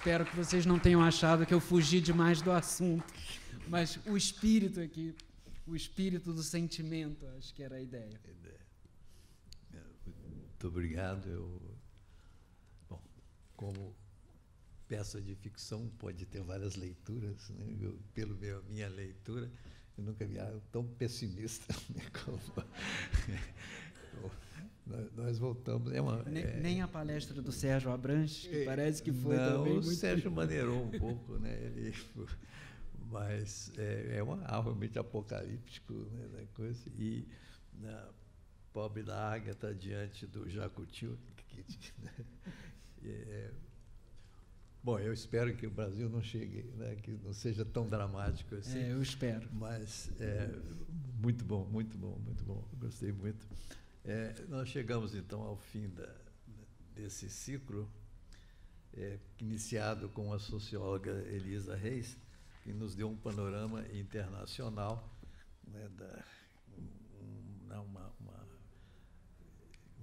espero que vocês não tenham achado que eu fugi demais do assunto, mas o espírito aqui, o espírito do sentimento, acho que era a ideia. Muito obrigado. Eu, bom, como peça de ficção pode ter várias leituras, né? eu, pelo meu minha leitura, eu nunca vi ah, tão pessimista né, como nós voltamos. É uma, nem, é... nem, a palestra do Sérgio Abranches, que é, parece que foi não, também. O muito... Sérgio maneirou um pouco, né? Ele, mas é, é uma realmente apocalíptico né, da coisa. E na pobre da está diante do Jacutil. Que, né, é, bom, eu espero que o Brasil não chegue, né, que não seja tão dramático assim. É, eu espero. Mas é muito bom, muito bom, muito bom. Gostei muito. É, nós chegamos então ao fim da, desse ciclo, é, iniciado com a socióloga Elisa Reis, que nos deu um panorama internacional, né, da, um, né, uma, uma,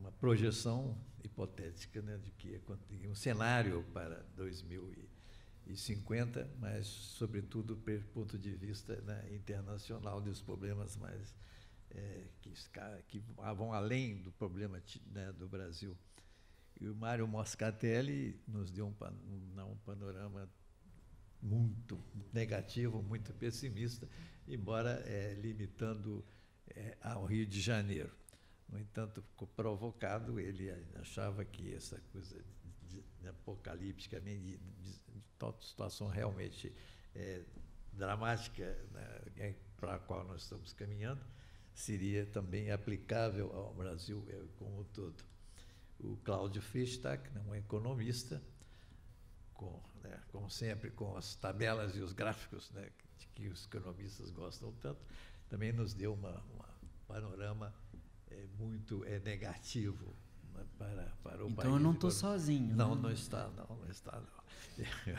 uma, projeção hipotética né, de que é um cenário para 2050, mas, sobretudo, pelo ponto de vista né, internacional dos problemas mais é, que, que, vão além do problema né, do Brasil. E o Mário Moscatelli nos deu um, um, um panorama muito negativo, muito pessimista, embora é, limitando é, ao Rio de Janeiro. No entanto, provocado, ele achava que essa coisa de, de, apocalíptica, de, situação realmente é, dramática né, para a qual nós estamos caminhando, seria também aplicável ao Brasil é, como um todo. O Cláudio Fischtak, né, um economista, com, né, como sempre, com as tabelas e os gráficos né, que os economistas gostam tanto, também nos deu um panorama é, muito é, negativo né, para, para o então país. Então eu não estou sozinho. Não, né? não está, não, não está. Não.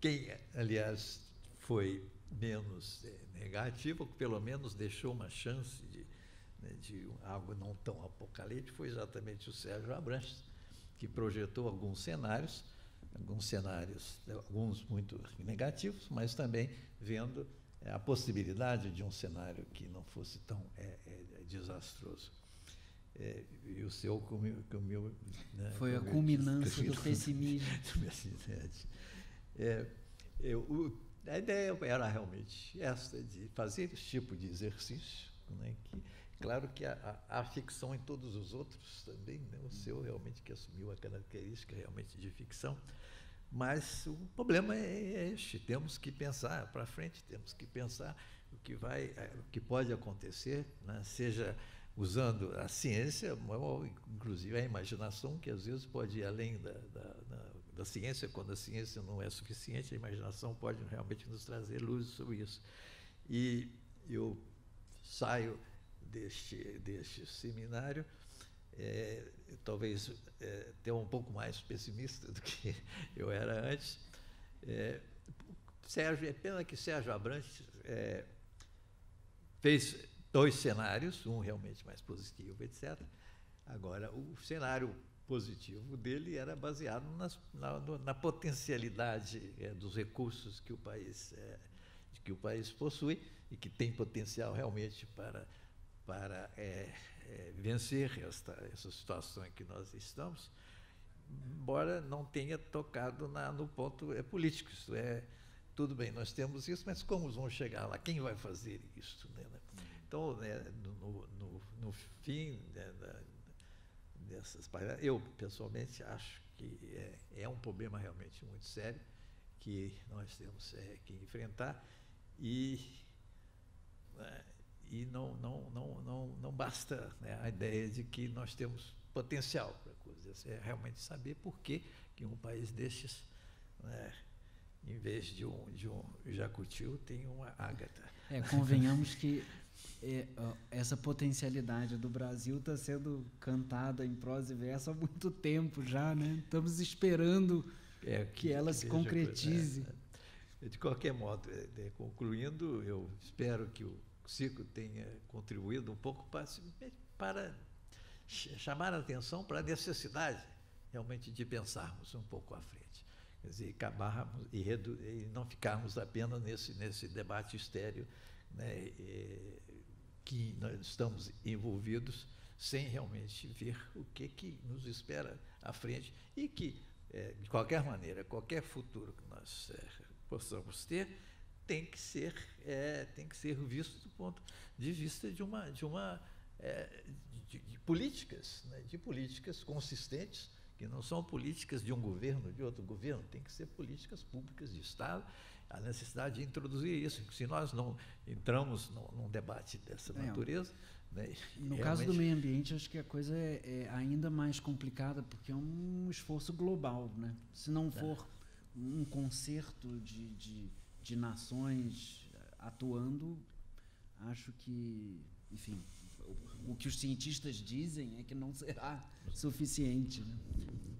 Quem, aliás, foi menos é, negativa, que pelo menos deixou uma chance de, né, de algo não tão apocalíptico, foi exatamente o Sérgio Abranches, que projetou alguns cenários, alguns cenários, alguns muito negativos, mas também vendo é, a possibilidade de um cenário que não fosse tão é, é, desastroso. É, e o seu comigo. o né, Foi a culminância do pessimismo. do pessimismo. É, eu, a ideia era realmente esta, de fazer esse tipo de exercício, né, que, claro que a, a, a, ficção em todos os outros também, né, o seu realmente que assumiu a característica realmente de ficção, mas o problema é, é este, temos que pensar para frente, temos que pensar o que, vai, é, o que pode acontecer, né, seja usando a ciência, inclusive a imaginação, que às vezes pode ir além da, da, da, da ciência, quando a ciência não é suficiente, a imaginação pode realmente nos trazer luz sobre isso. E eu saio deste, deste seminário, é, talvez é, eh, até um pouco mais pessimista do que eu era antes. É, Sérgio, é pena que Sérgio Abrantes é, fez dois cenários, um realmente mais positivo, etc. Agora, o cenário positivo dele era baseado nas, na, na, potencialidade é, dos recursos que o país é, que o país possui e que tem potencial realmente para para é, vencer esta essa situação em que nós estamos, embora não tenha tocado na, no ponto é, político. Isso é tudo bem, nós temos isso, mas como vão chegar lá? Quem vai fazer isso? Né, né? Então, né, no, no, no, fim né, dessas Eu, pessoalmente, acho que é, é um problema realmente muito sério que nós temos é, que enfrentar e, né, e não, não, não, não, não basta né, a ideia de que nós temos potencial para coisas. É realmente saber por que, que um país destes, né, em vez de um, de um jacutiu tem uma Ágata. É, convenhamos que É, essa potencialidade do Brasil está sendo cantada em prosa e verso há muito tempo já, né? Estamos esperando é, que, que, ela que se concretize. Coisa, é, é, De qualquer modo, né, concluindo, eu espero que o Cico tenha contribuído um pouco para, para chamar a atenção para a necessidade realmente de pensarmos um pouco à frente. Quer dizer, acabarmos e, e não ficarmos apenas nesse, nesse debate estéreo né, e, que nós estamos envolvidos sem realmente ver o que, que nos espera à frente e que, é, de qualquer maneira, qualquer futuro que nós é, possamos ter tem que ser é, tem que ser visto do ponto de vista de uma de uma é, de, de, políticas né, de políticas consistentes que não são políticas de um governo de outro governo tem que ser políticas públicas de estado a necessidade de introduzir isso. Se nós não entramos num, debate dessa natureza. Né, no realmente... caso do meio ambiente, acho que a coisa é, é, ainda mais complicada, porque é um esforço global. Né? Se não é. for um concerto de, de, de nações atuando, acho que, enfim, o que os cientistas dizem é que não será suficiente. Né?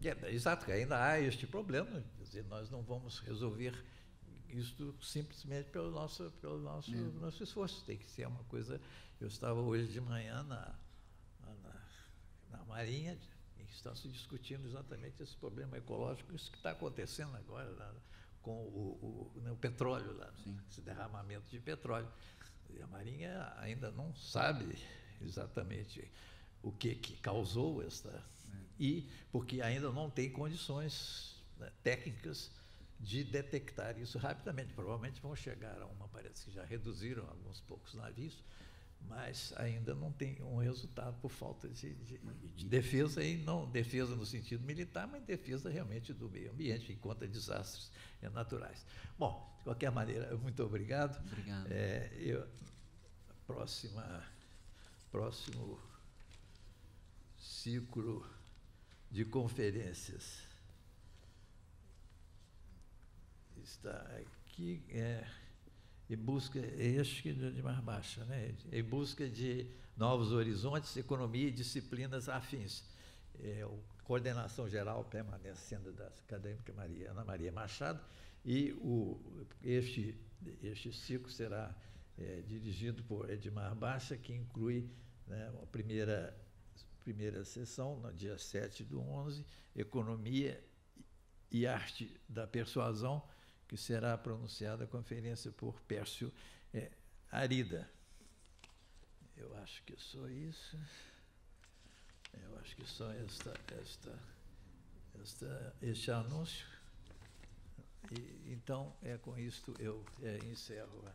É, exato, ainda há este problema. Quer dizer, nós não vamos resolver isso simplesmente pelo nosso, pelo nosso, é. nosso esforço. Tem que ser uma coisa. Eu estava hoje de manhã na, na, na Marinha, em que está se discutindo exatamente esse problema ecológico, isso que está acontecendo agora lá, né, com o, o, o, né, petróleo, lá, né, Sim. esse derramamento de petróleo. E a Marinha ainda não sabe exatamente o que, que causou esta. É. E porque ainda não tem condições né, técnicas de detectar isso rapidamente. Provavelmente vão chegar a uma, parece que já reduziram alguns poucos navios, mas ainda não tem um resultado por falta de, de, de defesa, e não defesa no sentido militar, mas defesa realmente do meio ambiente, enquanto desastres é, naturais. Bom, de qualquer maneira, muito obrigado. Obrigado. É, eu, próxima, próximo ciclo de conferências está aqui é, e busca, acho que de mais baixa, né? em busca de novos horizontes, economia e disciplinas afins. É, o coordenação geral permanece da acadêmica Maria, Ana Maria Machado, e o, este, este ciclo será é, dirigido por Edmar Baixa, que inclui né, a primeira, primeira sessão, no dia 7 do 11, Economia e Arte da Persuasão, que será pronunciada a conferência por Pércio é, Arida. Eu acho que é só isso. Eu acho que é só esta, esta, esta, este anúncio. E, então, é com isto eu é, encerro a,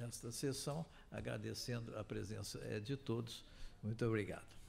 a, esta sessão, agradecendo a presença é, de todos. Muito obrigado.